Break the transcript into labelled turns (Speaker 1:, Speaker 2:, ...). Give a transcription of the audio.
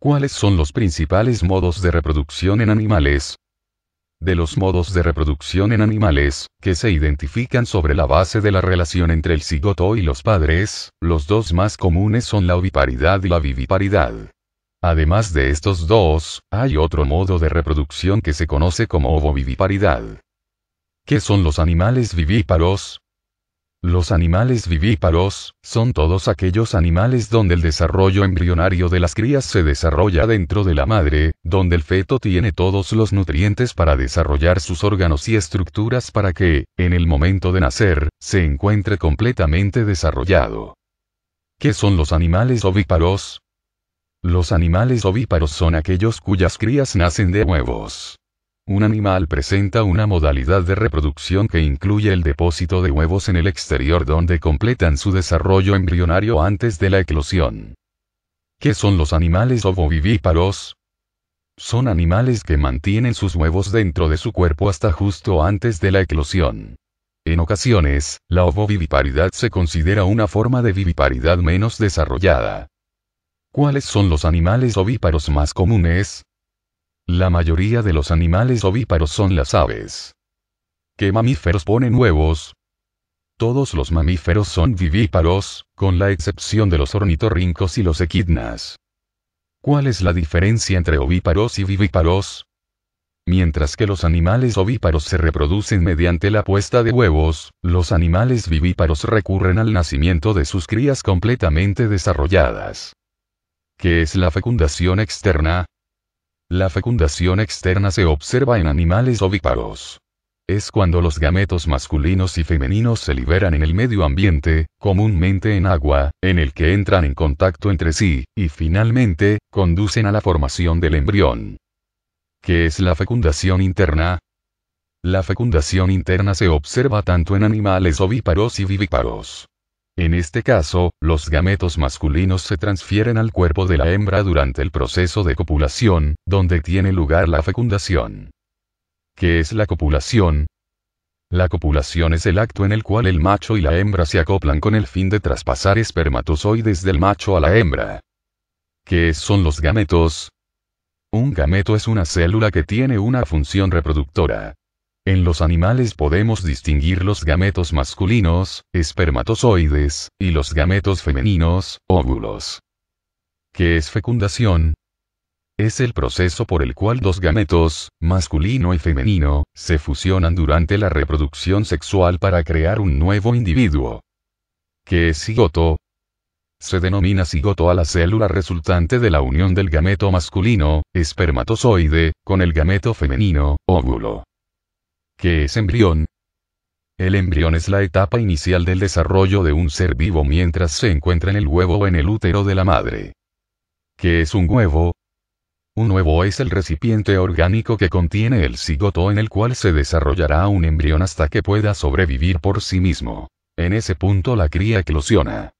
Speaker 1: ¿Cuáles son los principales modos de reproducción en animales? De los modos de reproducción en animales, que se identifican sobre la base de la relación entre el cigoto y los padres, los dos más comunes son la oviparidad y la viviparidad. Además de estos dos, hay otro modo de reproducción que se conoce como ovoviviparidad. ¿Qué son los animales vivíparos? Los animales vivíparos, son todos aquellos animales donde el desarrollo embrionario de las crías se desarrolla dentro de la madre, donde el feto tiene todos los nutrientes para desarrollar sus órganos y estructuras para que, en el momento de nacer, se encuentre completamente desarrollado. ¿Qué son los animales ovíparos? Los animales ovíparos son aquellos cuyas crías nacen de huevos. Un animal presenta una modalidad de reproducción que incluye el depósito de huevos en el exterior donde completan su desarrollo embrionario antes de la eclosión. ¿Qué son los animales ovovivíparos? Son animales que mantienen sus huevos dentro de su cuerpo hasta justo antes de la eclosión. En ocasiones, la ovoviviparidad se considera una forma de viviparidad menos desarrollada. ¿Cuáles son los animales ovíparos más comunes? La mayoría de los animales ovíparos son las aves. ¿Qué mamíferos ponen huevos? Todos los mamíferos son vivíparos, con la excepción de los ornitorrincos y los equidnas. ¿Cuál es la diferencia entre ovíparos y vivíparos? Mientras que los animales ovíparos se reproducen mediante la puesta de huevos, los animales vivíparos recurren al nacimiento de sus crías completamente desarrolladas. ¿Qué es la fecundación externa? La fecundación externa se observa en animales ovíparos. Es cuando los gametos masculinos y femeninos se liberan en el medio ambiente, comúnmente en agua, en el que entran en contacto entre sí, y finalmente, conducen a la formación del embrión. ¿Qué es la fecundación interna? La fecundación interna se observa tanto en animales ovíparos y vivíparos. En este caso, los gametos masculinos se transfieren al cuerpo de la hembra durante el proceso de copulación, donde tiene lugar la fecundación. ¿Qué es la copulación? La copulación es el acto en el cual el macho y la hembra se acoplan con el fin de traspasar espermatozoides del macho a la hembra. ¿Qué son los gametos? Un gameto es una célula que tiene una función reproductora. En los animales podemos distinguir los gametos masculinos, espermatozoides, y los gametos femeninos, óvulos. ¿Qué es fecundación? Es el proceso por el cual dos gametos, masculino y femenino, se fusionan durante la reproducción sexual para crear un nuevo individuo. ¿Qué es cigoto? Se denomina cigoto a la célula resultante de la unión del gameto masculino, espermatozoide, con el gameto femenino, óvulo. ¿Qué es embrión? El embrión es la etapa inicial del desarrollo de un ser vivo mientras se encuentra en el huevo o en el útero de la madre. ¿Qué es un huevo? Un huevo es el recipiente orgánico que contiene el cigoto en el cual se desarrollará un embrión hasta que pueda sobrevivir por sí mismo. En ese punto la cría eclosiona.